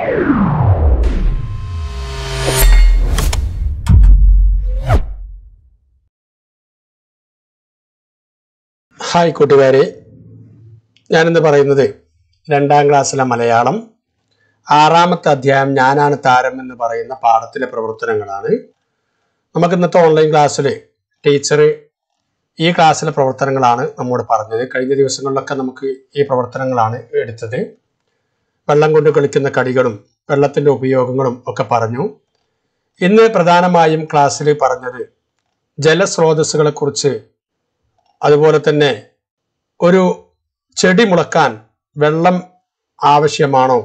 hi കൂട്ടുകാരെ ഞാനിന്ന് പറയുന്നത് രണ്ടാം ക്ലാസ്സിലെ മലയാളം ആറാമത്തെ അധ്യായം ഞാനാണ് താരം എന്ന് പറയുന്ന പാഠത്തിലെ പ്രവർത്തനങ്ങളാണ് നമുക്ക് ഇന്നത്തെ ഓൺലൈൻ ക്ലാസ്സിൽ ടീച്ചർ ഈ ക്ലാസ്സിലെ പ്രവർത്തനങ്ങളാണ് നമ്മോട് പറഞ്ഞത് കഴിഞ്ഞ ദിവസങ്ങളിലൊക്കെ നമുക്ക് ഈ പ്രവർത്തനങ്ങളാണ് എടുത്തത് വെള്ളം കൊണ്ട് കളിക്കുന്ന കളികളും വെള്ളത്തിൻ്റെ ഉപയോഗങ്ങളും ഒക്കെ പറഞ്ഞു ഇന്ന് പ്രധാനമായും ക്ലാസ്സിൽ പറഞ്ഞത് ജലസ്രോതസ്സുകളെക്കുറിച്ച് അതുപോലെ തന്നെ ഒരു ചെടി മുളക്കാൻ വെള്ളം ആവശ്യമാണോ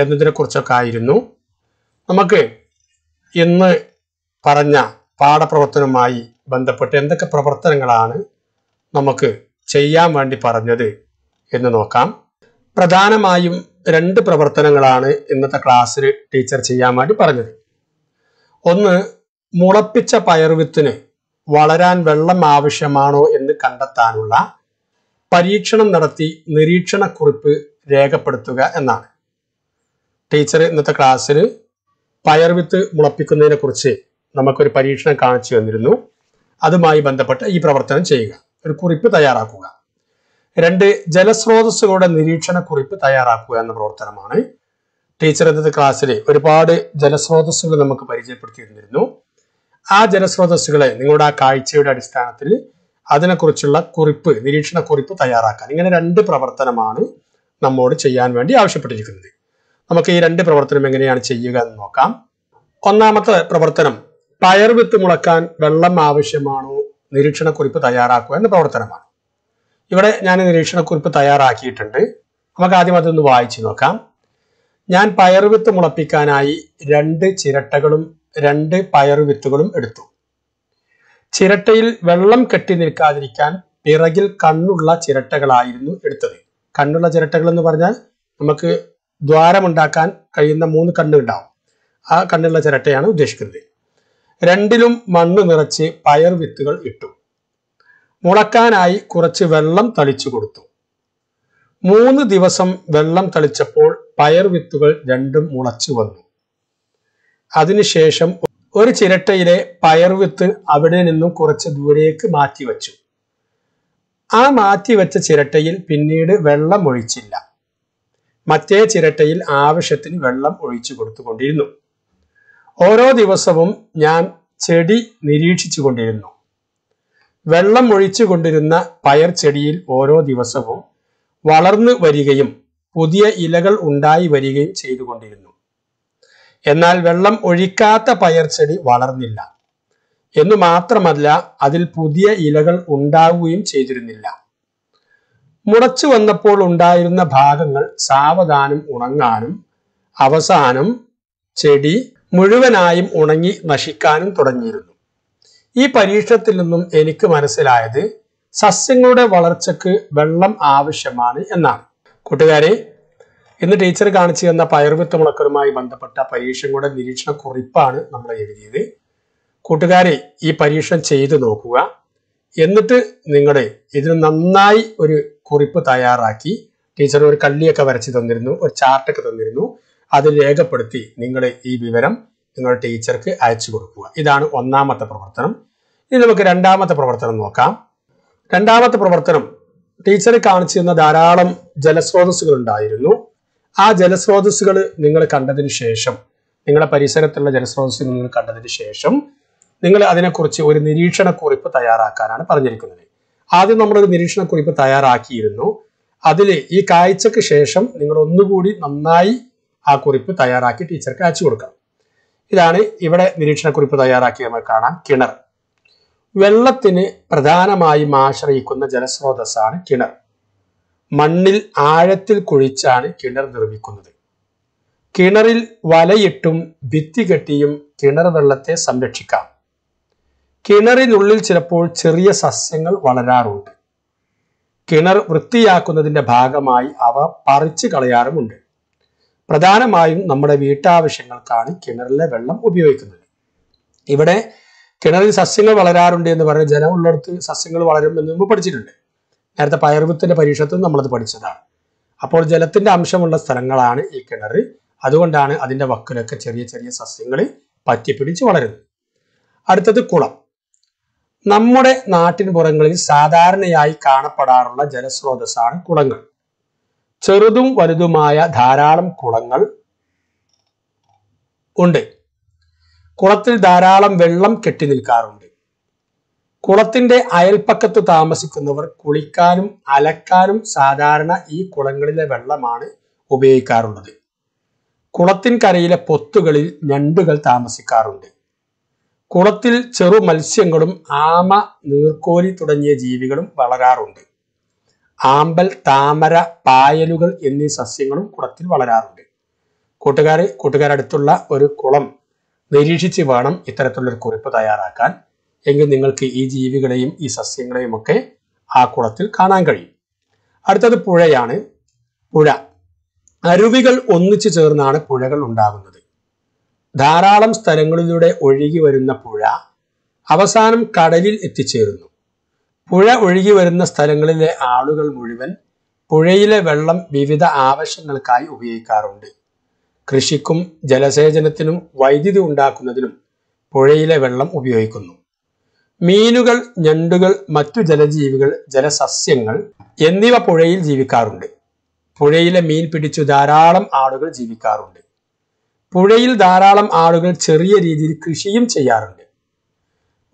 എന്നതിനെക്കുറിച്ചൊക്കെ ആയിരുന്നു നമുക്ക് ഇന്ന് പറഞ്ഞ പാഠപ്രവർത്തനവുമായി ബന്ധപ്പെട്ട് എന്തൊക്കെ പ്രവർത്തനങ്ങളാണ് നമുക്ക് ചെയ്യാൻ വേണ്ടി പറഞ്ഞത് എന്ന് നോക്കാം പ്രധാനമായും രണ്ട് പ്രവർത്തനങ്ങളാണ് ഇന്നത്തെ ക്ലാസ്സിൽ ടീച്ചർ ചെയ്യാൻ വേണ്ടി പറഞ്ഞത് ഒന്ന് മുളപ്പിച്ച പയർവിത്തിന് വളരാൻ വെള്ളം ആവശ്യമാണോ എന്ന് കണ്ടെത്താനുള്ള പരീക്ഷണം നടത്തി നിരീക്ഷണക്കുറിപ്പ് രേഖപ്പെടുത്തുക എന്നാണ് ടീച്ചർ ഇന്നത്തെ ക്ലാസ്സിൽ പയർവിത്ത് മുളപ്പിക്കുന്നതിനെ കുറിച്ച് നമുക്കൊരു പരീക്ഷണം കാണിച്ചു തന്നിരുന്നു അതുമായി ബന്ധപ്പെട്ട് ഈ പ്രവർത്തനം ചെയ്യുക ഒരു കുറിപ്പ് തയ്യാറാക്കുക രണ്ട് ജലസ്രോതസ്സുകളുടെ നിരീക്ഷണക്കുറിപ്പ് തയ്യാറാക്കുക എന്ന പ്രവർത്തനമാണ് ടീച്ചർ ഇന്നത്തെ ക്ലാസ്സിൽ ഒരുപാട് ജലസ്രോതസ്സുകൾ നമുക്ക് പരിചയപ്പെടുത്തി തന്നിരുന്നു ആ ജലസ്രോതസ്സുകളെ നിങ്ങളുടെ ആ കാഴ്ചയുടെ അടിസ്ഥാനത്തിൽ അതിനെക്കുറിച്ചുള്ള കുറിപ്പ് നിരീക്ഷണ കുറിപ്പ് തയ്യാറാക്കാൻ ഇങ്ങനെ രണ്ട് പ്രവർത്തനമാണ് നമ്മോട് ചെയ്യാൻ വേണ്ടി ആവശ്യപ്പെട്ടിരിക്കുന്നത് നമുക്ക് ഈ രണ്ട് പ്രവർത്തനം എങ്ങനെയാണ് ചെയ്യുക എന്ന് നോക്കാം ഒന്നാമത്തെ പ്രവർത്തനം പയർ വിത്ത് മുളക്കാൻ വെള്ളം ആവശ്യമാണോ നിരീക്ഷണക്കുറിപ്പ് തയ്യാറാക്കുക എന്ന പ്രവർത്തനമാണ് ഇവിടെ ഞാൻ നിരീക്ഷണക്കുറിപ്പ് തയ്യാറാക്കിയിട്ടുണ്ട് നമുക്ക് ആദ്യം അതൊന്ന് വായിച്ചു നോക്കാം ഞാൻ പയറുവിത്ത് മുളപ്പിക്കാനായി രണ്ട് ചിരട്ടകളും രണ്ട് പയറുവിത്തുകളും എടുത്തു ചിരട്ടയിൽ വെള്ളം കെട്ടി നിൽക്കാതിരിക്കാൻ പിറകിൽ കണ്ണുള്ള ചിരട്ടകളായിരുന്നു എടുത്തത് കണ്ണുള്ള ചിരട്ടകൾ എന്ന് പറഞ്ഞാൽ നമുക്ക് ദ്വാരമുണ്ടാക്കാൻ കഴിയുന്ന മൂന്ന് കണ്ണ് ഉണ്ടാവും ആ കണ്ണുള്ള ചിരട്ടയാണ് ഉദ്ദേശിക്കുന്നത് രണ്ടിലും മണ്ണ് നിറച്ച് പയർ വിത്തുകൾ ഇട്ടു മുളക്കാനായി കുറച്ച് വെള്ളം തളിച്ചു കൊടുത്തു മൂന്ന് ദിവസം വെള്ളം തളിച്ചപ്പോൾ പയർ വിത്തുകൾ രണ്ടും മുളച്ചു വന്നു അതിനുശേഷം ഒരു ചിരട്ടയിലെ പയർ വിത്ത് അവിടെ നിന്നും കുറച്ച് ദൂരേക്ക് മാറ്റിവെച്ചു ആ മാറ്റിവെച്ച ചിരട്ടയിൽ പിന്നീട് വെള്ളം ഒഴിച്ചില്ല മറ്റേ ചിരട്ടയിൽ ആവശ്യത്തിന് വെള്ളം ഒഴിച്ചു കൊടുത്തുകൊണ്ടിരുന്നു ഓരോ ദിവസവും ഞാൻ ചെടി നിരീക്ഷിച്ചു കൊണ്ടിരുന്നു വെള്ളം ഒഴിച്ചു കൊണ്ടിരുന്ന പയർ ചെടിയിൽ ഓരോ ദിവസവും വളർന്നു വരികയും പുതിയ ഇലകൾ ഉണ്ടായി വരികയും ചെയ്തുകൊണ്ടിരുന്നു എന്നാൽ വെള്ളം ഒഴിക്കാത്ത പയർ ചെടി വളർന്നില്ല എന്നു മാത്രമല്ല അതിൽ പുതിയ ഇലകൾ ഉണ്ടാവുകയും ചെയ്തിരുന്നില്ല മുളച്ചു വന്നപ്പോൾ ഉണ്ടായിരുന്ന ഭാഗങ്ങൾ സാവധാനം ഉണങ്ങാനും അവസാനം ചെടി മുഴുവനായും ഉണങ്ങി നശിക്കാനും തുടങ്ങിയിരുന്നു ഈ പരീക്ഷണത്തിൽ നിന്നും എനിക്ക് മനസ്സിലായത് സസ്യങ്ങളുടെ വളർച്ചക്ക് വെള്ളം ആവശ്യമാണ് എന്നാണ് കൂട്ടുകാരെ ഇന്ന് ടീച്ചർ കാണിച്ചു തന്ന പയർവിത്ത മുളക്കലുമായി ബന്ധപ്പെട്ട പരീക്ഷകളുടെ നിരീക്ഷണ കുറിപ്പാണ് നമ്മൾ എഴുതിയത് കൂട്ടുകാരെ ഈ പരീക്ഷണം ചെയ്തു നോക്കുക എന്നിട്ട് നിങ്ങളെ ഇതിന് നന്നായി ഒരു കുറിപ്പ് തയ്യാറാക്കി ടീച്ചർ ഒരു കള്ളിയൊക്കെ വരച്ച് തന്നിരുന്നു ഒരു ചാർട്ടൊക്കെ തന്നിരുന്നു അത് രേഖപ്പെടുത്തി നിങ്ങൾ ഈ വിവരം നിങ്ങളുടെ ടീച്ചർക്ക് അയച്ചു കൊടുക്കുക ഇതാണ് ഒന്നാമത്തെ പ്രവർത്തനം ഇനി നമുക്ക് രണ്ടാമത്തെ പ്രവർത്തനം നോക്കാം രണ്ടാമത്തെ പ്രവർത്തനം ടീച്ചർ കാണിച്ചിരുന്ന ധാരാളം ജലസ്രോതസ്സുകൾ ഉണ്ടായിരുന്നു ആ ജലസ്രോതസ്സുകൾ നിങ്ങൾ കണ്ടതിന് ശേഷം നിങ്ങളുടെ പരിസരത്തുള്ള ജലസ്രോതസ്സുകൾ നിങ്ങൾ കണ്ടതിന് ശേഷം നിങ്ങൾ അതിനെക്കുറിച്ച് ഒരു നിരീക്ഷണക്കുറിപ്പ് തയ്യാറാക്കാനാണ് പറഞ്ഞിരിക്കുന്നത് ആദ്യം നമ്മളൊരു നിരീക്ഷണക്കുറിപ്പ് തയ്യാറാക്കിയിരുന്നു അതിൽ ഈ കാഴ്ചക്ക് ശേഷം നിങ്ങൾ ഒന്നുകൂടി നന്നായി ആ കുറിപ്പ് തയ്യാറാക്കി ടീച്ചർക്ക് അയച്ചു കൊടുക്കണം ഇതാണ് ഇവിടെ നിരീക്ഷണക്കുറിപ്പ് തയ്യാറാക്കി നമ്മൾ കാണാം കിണർ വെള്ളത്തിന് പ്രധാനമായും ആശ്രയിക്കുന്ന ജലസ്രോതസ്സാണ് കിണർ മണ്ണിൽ ആഴത്തിൽ കുഴിച്ചാണ് കിണർ നിർമ്മിക്കുന്നത് കിണറിൽ വലയിട്ടും ഭിത്തി കെട്ടിയും കിണർ വെള്ളത്തെ സംരക്ഷിക്കാം കിണറിനുള്ളിൽ ചിലപ്പോൾ ചെറിയ സസ്യങ്ങൾ വളരാറുണ്ട് കിണർ വൃത്തിയാക്കുന്നതിന്റെ ഭാഗമായി അവ പറിച്ചു കളയാറുമുണ്ട് പ്രധാനമായും നമ്മുടെ വീട്ടാവശ്യങ്ങൾക്കാണ് കിണറിലെ വെള്ളം ഉപയോഗിക്കുന്നത് ഇവിടെ കിണറിൽ സസ്യങ്ങൾ വളരാറുണ്ട് എന്ന് പറഞ്ഞ് ജലമുള്ളിടത്ത് സസ്യങ്ങൾ വളരും എന്ന് നമ്മൾ പഠിച്ചിട്ടുണ്ട് നേരത്തെ പയർവിത്തിന്റെ പരീക്ഷത്തും നമ്മളത് പഠിച്ചതാണ് അപ്പോൾ ജലത്തിന്റെ അംശമുള്ള സ്ഥലങ്ങളാണ് ഈ കിണർ അതുകൊണ്ടാണ് അതിന്റെ വക്കിലൊക്കെ ചെറിയ ചെറിയ സസ്യങ്ങൾ പറ്റിപ്പിടിച്ച് വളരുന്നത് അടുത്തത് കുളം നമ്മുടെ നാട്ടിൻപുറങ്ങളിൽ സാധാരണയായി കാണപ്പെടാറുള്ള ജലസ്രോതസ്സാണ് കുളങ്ങൾ ചെറുതും വലുതുമായ ധാരാളം കുളങ്ങൾ ഉണ്ട് കുളത്തിൽ ധാരാളം വെള്ളം കെട്ടി നിൽക്കാറുണ്ട് കുളത്തിന്റെ അയൽപ്പക്കത്ത് താമസിക്കുന്നവർ കുളിക്കാനും അലക്കാനും സാധാരണ ഈ കുളങ്ങളിലെ വെള്ളമാണ് ഉപയോഗിക്കാറുള്ളത് കരയിലെ പൊത്തുകളിൽ ഞണ്ടുകൾ താമസിക്കാറുണ്ട് കുളത്തിൽ ചെറു മത്സ്യങ്ങളും ആമ നീർക്കോലി തുടങ്ങിയ ജീവികളും വളരാറുണ്ട് ആമ്പൽ താമര പായലുകൾ എന്നീ സസ്യങ്ങളും കുളത്തിൽ വളരാറുണ്ട് കൂട്ടുകാർ കൂട്ടുകാരടുത്തുള്ള ഒരു കുളം നിരീക്ഷിച്ച് വേണം ഇത്തരത്തിലുള്ളൊരു കുറിപ്പ് തയ്യാറാക്കാൻ എങ്കിൽ നിങ്ങൾക്ക് ഈ ജീവികളെയും ഈ സസ്യങ്ങളെയും ഒക്കെ ആ കുളത്തിൽ കാണാൻ കഴിയും അടുത്തത് പുഴയാണ് പുഴ അരുവികൾ ഒന്നിച്ചു ചേർന്നാണ് പുഴകൾ ഉണ്ടാകുന്നത് ധാരാളം സ്ഥലങ്ങളിലൂടെ ഒഴുകി വരുന്ന പുഴ അവസാനം കടലിൽ എത്തിച്ചേരുന്നു പുഴ ഒഴുകി വരുന്ന സ്ഥലങ്ങളിലെ ആളുകൾ മുഴുവൻ പുഴയിലെ വെള്ളം വിവിധ ആവശ്യങ്ങൾക്കായി ഉപയോഗിക്കാറുണ്ട് കൃഷിക്കും ജലസേചനത്തിനും വൈദ്യുതി ഉണ്ടാക്കുന്നതിനും പുഴയിലെ വെള്ളം ഉപയോഗിക്കുന്നു മീനുകൾ ഞണ്ടുകൾ മറ്റു ജലജീവികൾ ജലസസ്യങ്ങൾ എന്നിവ പുഴയിൽ ജീവിക്കാറുണ്ട് പുഴയിലെ മീൻ പിടിച്ചു ധാരാളം ആളുകൾ ജീവിക്കാറുണ്ട് പുഴയിൽ ധാരാളം ആളുകൾ ചെറിയ രീതിയിൽ കൃഷിയും ചെയ്യാറുണ്ട്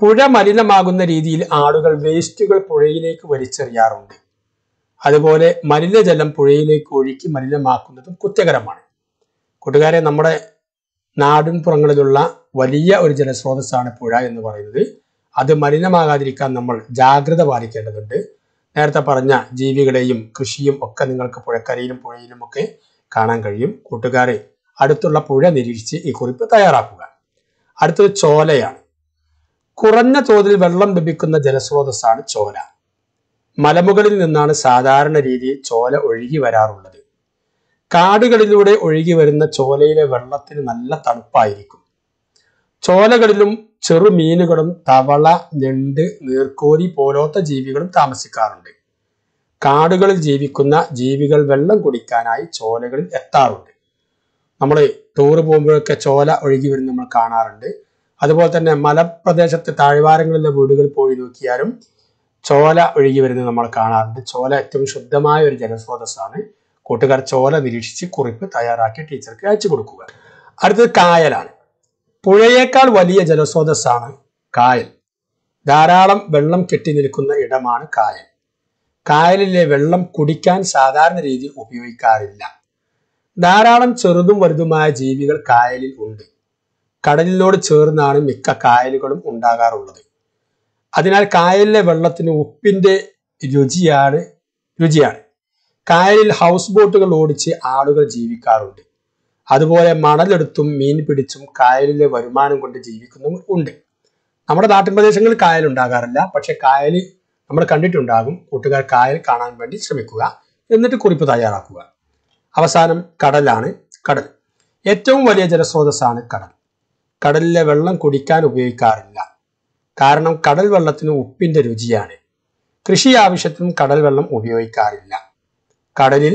പുഴ മലിനമാകുന്ന രീതിയിൽ ആളുകൾ വേസ്റ്റുകൾ പുഴയിലേക്ക് വലിച്ചെറിയാറുണ്ട് അതുപോലെ മലിനജലം പുഴയിലേക്ക് ഒഴുക്കി മലിനമാക്കുന്നതും കുറ്റകരമാണ് കൂട്ടുകാരെ നമ്മുടെ നാടിൻ പുറങ്ങളിലുള്ള വലിയ ഒരു ജലസ്രോതസ്സാണ് പുഴ എന്ന് പറയുന്നത് അത് മലിനമാകാതിരിക്കാൻ നമ്മൾ ജാഗ്രത പാലിക്കേണ്ടതുണ്ട് നേരത്തെ പറഞ്ഞ ജീവികളെയും കൃഷിയും ഒക്കെ നിങ്ങൾക്ക് പുഴക്കരയിലും പുഴയിലും ഒക്കെ കാണാൻ കഴിയും കൂട്ടുകാരെ അടുത്തുള്ള പുഴ നിരീക്ഷിച്ച് ഈ കുറിപ്പ് തയ്യാറാക്കുക അടുത്തത് ചോലയാണ് കുറഞ്ഞ തോതിൽ വെള്ളം ലഭിക്കുന്ന ജലസ്രോതസ്സാണ് ചോല മലമുകളിൽ നിന്നാണ് സാധാരണ രീതിയിൽ ചോല ഒഴുകി വരാറുള്ളത് കാടുകളിലൂടെ ഒഴുകി വരുന്ന ചോലയിലെ വെള്ളത്തിന് നല്ല തണുപ്പായിരിക്കും ചോലകളിലും ചെറു മീനുകളും തവള ഞണ്ട് നീർക്കോരി പോലോത്ത ജീവികളും താമസിക്കാറുണ്ട് കാടുകളിൽ ജീവിക്കുന്ന ജീവികൾ വെള്ളം കുടിക്കാനായി ചോലകളിൽ എത്താറുണ്ട് നമ്മൾ ടൂർ പോകുമ്പോഴൊക്കെ ചോല ഒഴുകി വരുന്ന നമ്മൾ കാണാറുണ്ട് അതുപോലെ തന്നെ മലപ്രദേശത്തെ താഴ്വാരങ്ങളിലെ വീടുകൾ പോയി നോക്കിയാലും ചോല ഒഴുകി വരുന്നത് നമ്മൾ കാണാറുണ്ട് ചോല ഏറ്റവും ശുദ്ധമായ ഒരു ജലസ്രോതസ്സാണ് കൂട്ടുകാർ ചോല നിരീക്ഷിച്ച് കുറിപ്പ് തയ്യാറാക്കി ടീച്ചർക്ക് അയച്ചു കൊടുക്കുക അടുത്തത് കായലാണ് പുഴയേക്കാൾ വലിയ ജലസ്രോതസ്സാണ് കായൽ ധാരാളം വെള്ളം കെട്ടി നിൽക്കുന്ന ഇടമാണ് കായൽ കായലിലെ വെള്ളം കുടിക്കാൻ സാധാരണ രീതിയിൽ ഉപയോഗിക്കാറില്ല ധാരാളം ചെറുതും വലുതുമായ ജീവികൾ കായലിൽ ഉണ്ട് കടലിനോട് ചേർന്നാണ് മിക്ക കായലുകളും ഉണ്ടാകാറുള്ളത് അതിനാൽ കായലിലെ വെള്ളത്തിന് ഉപ്പിൻ്റെ രുചിയാണ് രുചിയാണ് കായലിൽ ഹൗസ് ബോട്ടുകൾ ഓടിച്ച് ആളുകൾ ജീവിക്കാറുണ്ട് അതുപോലെ മണലെടുത്തും മീൻ പിടിച്ചും കായലിലെ വരുമാനം കൊണ്ട് ജീവിക്കുന്നവർ ഉണ്ട് നമ്മുടെ നാട്ടിൻ പ്രദേശങ്ങളിൽ കായൽ ഉണ്ടാകാറില്ല പക്ഷെ കായൽ നമ്മൾ കണ്ടിട്ടുണ്ടാകും കൂട്ടുകാർ കായൽ കാണാൻ വേണ്ടി ശ്രമിക്കുക എന്നിട്ട് കുറിപ്പ് തയ്യാറാക്കുക അവസാനം കടലാണ് കടൽ ഏറ്റവും വലിയ ജലസ്രോതസ്സാണ് കടൽ കടലിലെ വെള്ളം കുടിക്കാൻ ഉപയോഗിക്കാറില്ല കാരണം കടൽ വെള്ളത്തിന് ഉപ്പിന്റെ രുചിയാണ് കൃഷി ആവശ്യത്തിനും കടൽ വെള്ളം ഉപയോഗിക്കാറില്ല കടലിൽ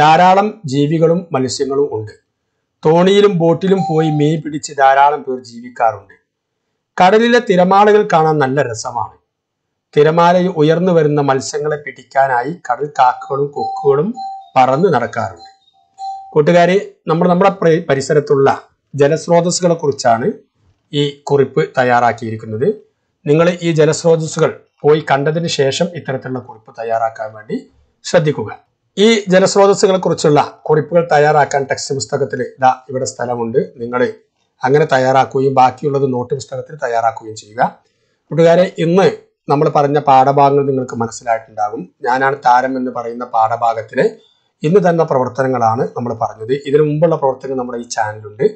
ധാരാളം ജീവികളും മത്സ്യങ്ങളും ഉണ്ട് തോണിയിലും ബോട്ടിലും പോയി മീൻ പിടിച്ച് ധാരാളം പേർ ജീവിക്കാറുണ്ട് കടലിലെ തിരമാലകൾ കാണാൻ നല്ല രസമാണ് തിരമാലയിൽ ഉയർന്നു വരുന്ന മത്സ്യങ്ങളെ പിടിക്കാനായി കടൽ കാക്കകളും കൊക്കുകളും പറന്ന് നടക്കാറുണ്ട് കൂട്ടുകാരെ നമ്മൾ നമ്മുടെ പരിസരത്തുള്ള ജലസ്രോതസ്സുകളെ കുറിച്ചാണ് ഈ കുറിപ്പ് തയ്യാറാക്കിയിരിക്കുന്നത് നിങ്ങൾ ഈ ജലസ്രോതസ്സുകൾ പോയി കണ്ടതിന് ശേഷം ഇത്തരത്തിലുള്ള കുറിപ്പ് തയ്യാറാക്കാൻ വേണ്ടി ശ്രദ്ധിക്കുക ഈ ജലസ്രോതസ്സുകളെ കുറിച്ചുള്ള കുറിപ്പുകൾ തയ്യാറാക്കാൻ ടെക്സ്റ്റ് പുസ്തകത്തിൽ ഇതാ ഇവിടെ സ്ഥലമുണ്ട് നിങ്ങൾ അങ്ങനെ തയ്യാറാക്കുകയും ബാക്കിയുള്ളത് നോട്ട് പുസ്തകത്തിൽ തയ്യാറാക്കുകയും ചെയ്യുക കൂട്ടുകാരെ ഇന്ന് നമ്മൾ പറഞ്ഞ പാഠഭാഗങ്ങൾ നിങ്ങൾക്ക് മനസ്സിലായിട്ടുണ്ടാകും ഞാനാണ് താരം എന്ന് പറയുന്ന പാഠഭാഗത്തിന് ഇന്ന് തന്ന പ്രവർത്തനങ്ങളാണ് നമ്മൾ പറഞ്ഞത് ഇതിനു മുമ്പുള്ള പ്രവർത്തനങ്ങൾ നമ്മുടെ ഈ ചാനലുണ്ട്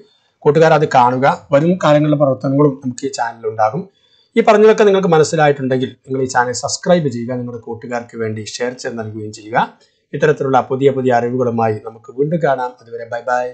കൂട്ടുകാർ അത് കാണുക വരും കാലങ്ങളിലെ പ്രവർത്തനങ്ങളും നമുക്ക് ഈ ചാനലുണ്ടാകും ഈ പറഞ്ഞതൊക്കെ നിങ്ങൾക്ക് മനസ്സിലായിട്ടുണ്ടെങ്കിൽ നിങ്ങൾ ഈ ചാനൽ സബ്സ്ക്രൈബ് ചെയ്യുക നിങ്ങളുടെ കൂട്ടുകാർക്ക് വേണ്ടി ഷെയർ ചെയ്ത് നൽകുകയും ചെയ്യുക ഇത്തരത്തിലുള്ള പുതിയ പുതിയ അറിവുകളുമായി നമുക്ക് വീണ്ടും കാണാം അതുവരെ ബൈ ബൈ